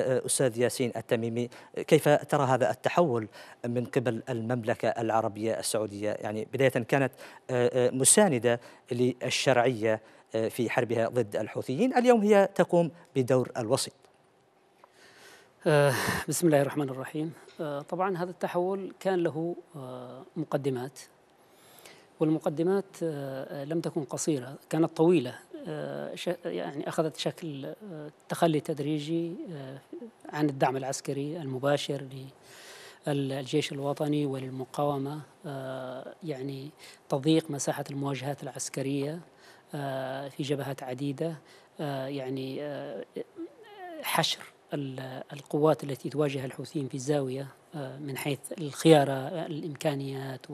أستاذ ياسين التميمي كيف ترى هذا التحول من قبل المملكة العربية السعودية يعني بداية كانت آه، آه، مساندة للشرعية آه، في حربها ضد الحوثيين اليوم هي تقوم بدور الوسيط بسم الله الرحمن الرحيم طبعا هذا التحول كان له مقدمات والمقدمات لم تكن قصيرة كانت طويلة آه، يعني أخذت شكل آه، تخلي تدريجي آه، عن الدعم العسكري المباشر للجيش الوطني وللمقاومة يعني تضييق مساحة المواجهات العسكرية في جبهات عديدة يعني حشر القوات التي تواجه الحوثيين في الزاوية من حيث الخيارة الإمكانيات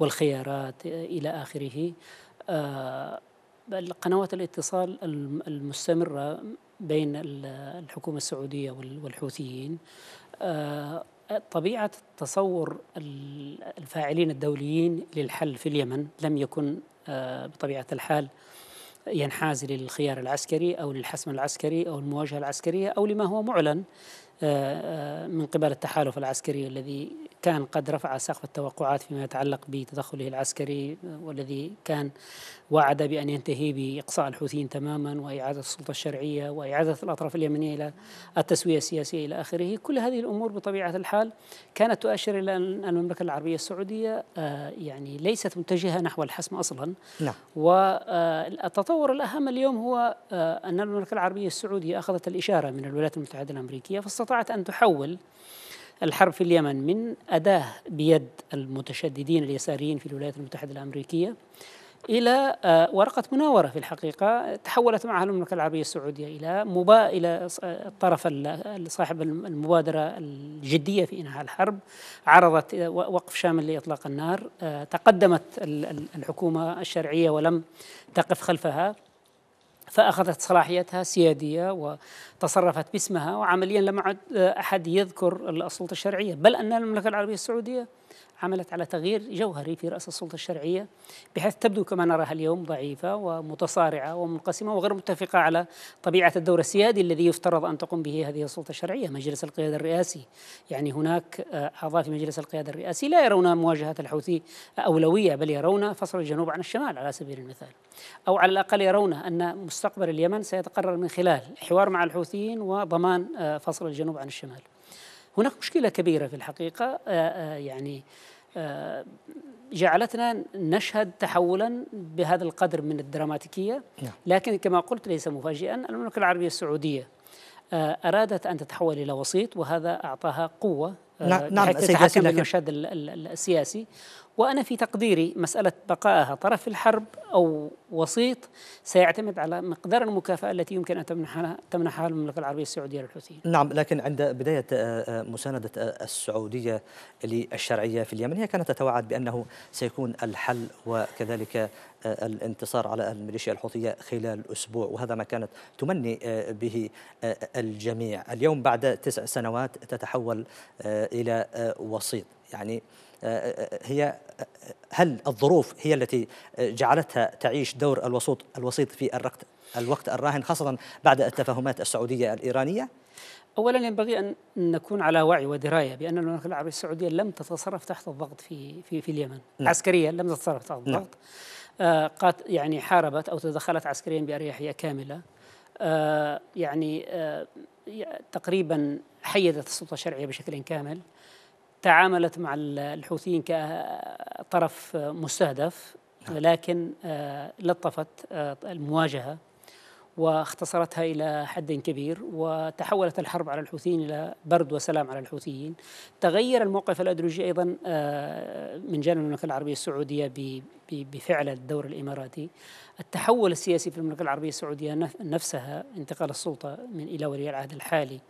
والخيارات إلى آخره قنوات الاتصال المستمرة بين الحكومة السعودية والحوثيين آه، طبيعة تصور الفاعلين الدوليين للحل في اليمن لم يكن آه، بطبيعة الحال ينحاز للخيار العسكري أو للحسم العسكري أو المواجهة العسكرية أو لما هو معلن آه، من قبل التحالف العسكري الذي كان قد رفع سقف التوقعات فيما يتعلق بتدخله العسكري والذي كان وعد بأن ينتهي بإقصاء الحوثيين تماما وإعادة السلطة الشرعية وإعادة الأطراف اليمنية إلى التسوية السياسية إلى آخره كل هذه الأمور بطبيعة الحال كانت تؤشر إلى أن المملكة العربية السعودية آه، يعني ليست متجهة نحو الحسم أصلا نعم والتطور آه، الأهم اليوم هو آه، أن المملكة العربية السعودية أخذت الإشارة من الولايات المتحدة الأمريكية فاستطاعت أن تحول الحرب في اليمن من أداة بيد المتشددين اليساريين في الولايات المتحدة الأمريكية إلى آه، ورقة مناورة في الحقيقة تحولت معها المملكة العربية السعودية إلى مبا إلى الطرف صاحب المبادرة الجدية في إنهاء الحرب عرضت وقف شامل لإطلاق النار آه، تقدمت الحكومة الشرعية ولم تقف خلفها فأخذت صلاحيتها سيادية وتصرفت باسمها وعمليا لم عد أحد يذكر السلطة الشرعية بل أن المملكة العربية السعودية عملت على تغيير جوهري في رأس السلطة الشرعية بحيث تبدو كما نراها اليوم ضعيفة ومتصارعة ومنقسمة وغير متفقة على طبيعة الدور السيادي الذي يفترض أن تقوم به هذه السلطة الشرعية مجلس القيادة الرئاسي يعني هناك أعضاء في مجلس القيادة الرئاسي لا يرون مواجهة الحوثي أولوية بل يرون فصل الجنوب عن الشمال على سبيل المثال أو على الأقل يرون أن مستقبل اليمن سيتقرر من خلال حوار مع الحوثيين وضمان آه، فصل الجنوب عن الشمال هناك مشكلة كبيرة في الحقيقة آه، آه، يعني جعلتنا نشهد تحولا بهذا القدر من الدراماتيكية نعم. لكن كما قلت ليس مفاجئا المملكة العربية السعودية أرادت أن تتحول إلى وسيط وهذا أعطاها قوة آه، نعم،, نعم بحيث تتحكم المشهد السياسي وأنا في تقديري مسألة بقائها طرف في الحرب أو وسيط سيعتمد على مقدار المكافأة التي يمكن أن تمنحها, تمنحها المملكة العربية السعودية للحوثيين نعم لكن عند بداية آه، آه، مساندة السعودية للشرعية في اليمن هي كانت تتوعد بأنه سيكون الحل وكذلك الانتصار على الميليشيا الحوثية خلال أسبوع وهذا ما كانت تمني به الجميع اليوم بعد تسع سنوات تتحول إلى آه، وسيط يعني آه، آه، هي هل الظروف هي التي جعلتها تعيش دور الوسيط الوسيط في الوقت الوقت الراهن خاصة بعد التفاهمات السعودية الإيرانية؟ أولا ينبغي أن نكون على وعي ودراية بأن المملكة العربية السعودية لم تتصرف تحت الضغط في في, في اليمن نعم. عسكريا لم تتصرف تحت نعم. الضغط نعم. آه قات يعني حاربت أو تدخلت عسكريا بأريحية كاملة آه يعني آه تقريبا حيدت السلطة الشرعية بشكل كامل تعاملت مع الحوثيين كطرف مستهدف نعم. لكن آه، لطفت آه، المواجهة واختصرتها إلى حد كبير وتحولت الحرب على الحوثيين إلى برد وسلام على الحوثيين تغير الموقف الأيديولوجي أيضا آه، من جانب المملكة العربية السعودية بفعل الدور الإماراتي التحول السياسي في المملكة العربية السعودية نفسها انتقال السلطة من إلى ولي العهد الحالي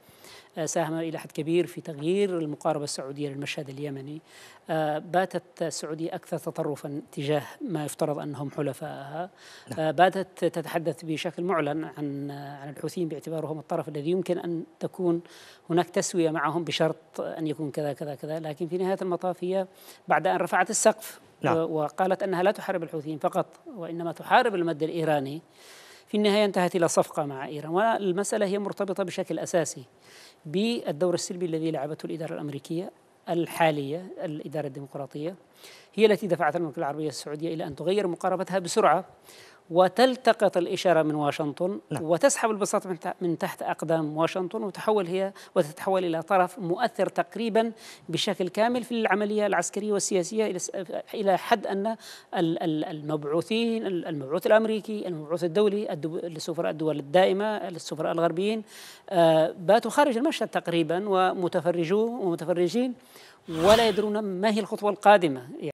ساهم إلى حد كبير في تغيير المقاربة السعودية للمشهد اليمني آه، باتت السعودية أكثر تطرفا تجاه ما يفترض أنهم حلفائها آه، نعم. باتت تتحدث بشكل معلن عن عن الحوثيين باعتبارهم الطرف الذي يمكن أن تكون هناك تسوية معهم بشرط أن يكون كذا كذا كذا لكن في نهاية المطاف هي بعد أن رفعت السقف نعم. وقالت أنها لا تحارب الحوثيين فقط وإنما تحارب المد الإيراني في النهاية انتهت إلى صفقة مع إيران والمسألة هي مرتبطة بشكل أساسي بالدور السلبي الذي لعبته الإدارة الأمريكية الحالية الإدارة الديمقراطية هي التي دفعت المملكة العربية السعودية إلى أن تغير مقاربتها بسرعة وتلتقط الإشارة من واشنطن نعم. وتسحب البساط من, من تحت أقدام واشنطن وتحول هي وتتحول إلى طرف مؤثر تقريبا بشكل كامل في العملية العسكرية والسياسية إلى حد أن المبعوثين المبعوث الأمريكي المبعوث الدولي السفراء الدول الدائمة السفراء الغربيين آه، باتوا خارج المشهد تقريبا ومتفرجون ومتفرجين ولا يدرون ما هي الخطوة القادمة